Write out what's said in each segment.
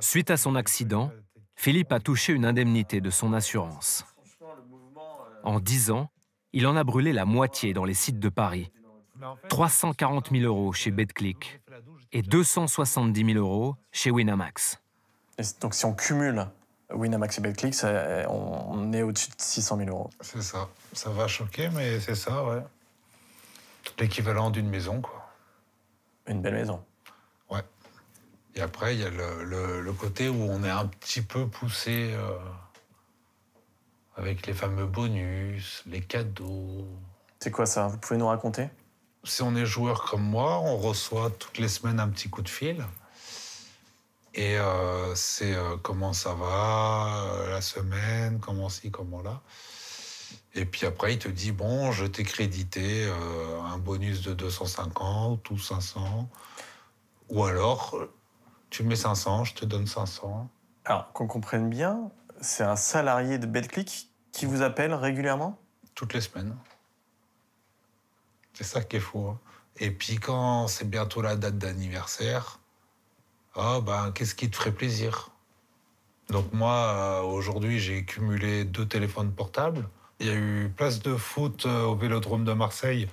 Suite à son accident, Philippe a touché une indemnité de son assurance. En 10 ans, il en a brûlé la moitié dans les sites de Paris. 340 000 euros chez Betclic et 270 000 euros chez Winamax. donc si on cumule Winamax et Betclic, on est au-dessus de 600 000 euros. C'est ça. Ça va choquer, mais c'est ça, ouais. L'équivalent d'une maison, quoi. Une belle maison. Et après, il y a le, côté où on est un petit peu poussé euh, avec les fameux bonus, les cadeaux. C'est quoi ça Vous pouvez nous raconter Si on est joueur comme moi, on reçoit toutes les semaines un petit coup de fil. Et euh, c'est euh, comment ça va la semaine, comment ci, comment là. Et puis après, il te dit, bon, je t'ai crédité un bonus de 250 ou 500. Ou alors, tu mets 500, je te donne 500. Alors, qu'on comprenne bien, c'est un salarié de Betclic qui vous appelle régulièrement Toutes les semaines. C'est ça qui est fou. Hein. Et puis quand c'est bientôt la date d'anniversaire, oh ben, qu'est-ce qui te ferait plaisir Donc moi, euh, aujourd'hui, j'ai cumulé deux téléphones portables. Il y a eu place de foot euh, au Vélodrome de Marseille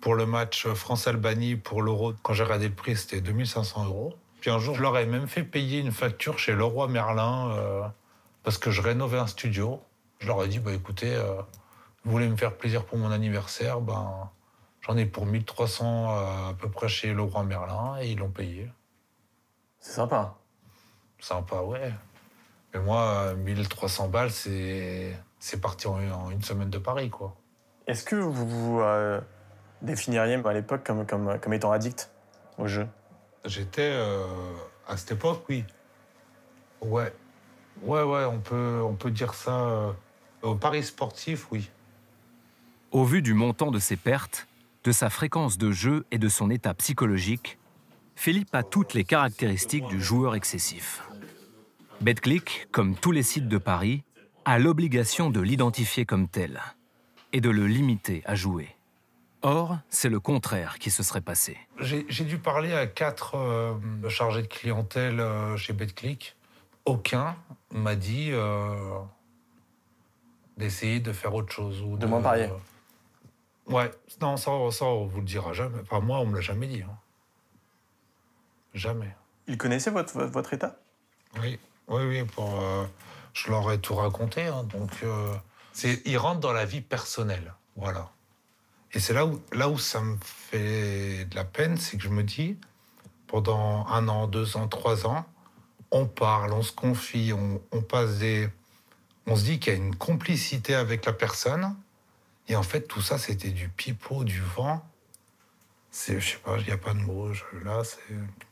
pour le match France-Albanie pour l'Euro. Quand j'ai regardé le prix, c'était 2500 euros. Puis un jour, je leur ai même fait payer une facture chez Leroy Merlin euh, parce que je rénovais un studio. Je leur ai dit, bah, écoutez, euh, vous voulez me faire plaisir pour mon anniversaire, ben, j'en ai pour 1300 euh, à peu près chez Leroy Merlin et ils l'ont payé. C'est sympa. Sympa, ouais. Mais moi, 1300 balles, c'est, c'est parti en, une semaine de Paris, quoi. Est-ce que vous vous définiriez bah, à l'époque comme, comme, comme étant addict au jeu J'étais euh, à cette époque, oui. Ouais, ouais, ouais, on peut, on peut dire ça. Euh, au Paris sportif, oui. Au vu du montant de ses pertes, de sa fréquence de jeu et de son état psychologique, Philippe a toutes les caractéristiques du joueur excessif. BetClick, comme tous les sites de Paris, a l'obligation de l'identifier comme tel et de le limiter à jouer. Or, c'est le contraire qui se serait passé. J'ai dû parler à quatre euh, chargés de clientèle euh, chez BetClick. Aucun m'a dit euh, d'essayer de faire autre chose. Ou de, m'en parler parier. ouais, non, ça, ça, on vous le dira jamais. Enfin, moi, on me l'a jamais dit. Hein. Jamais. Ils connaissaient votre, votre, état Oui, oui, oui. je leur ai tout raconté. Hein, donc, ils rentrent dans la vie personnelle. Voilà. Et c'est là où, là où ça me fait de la peine, c'est que je me dis, pendant un an, deux ans, trois ans, on parle, on se confie, on, on passe des... On se dit qu'il y a une complicité avec la personne. Et en fait, tout ça, c'était du pipeau, du vent. C'est, je sais pas, il n'y a pas de mots. là, c'est...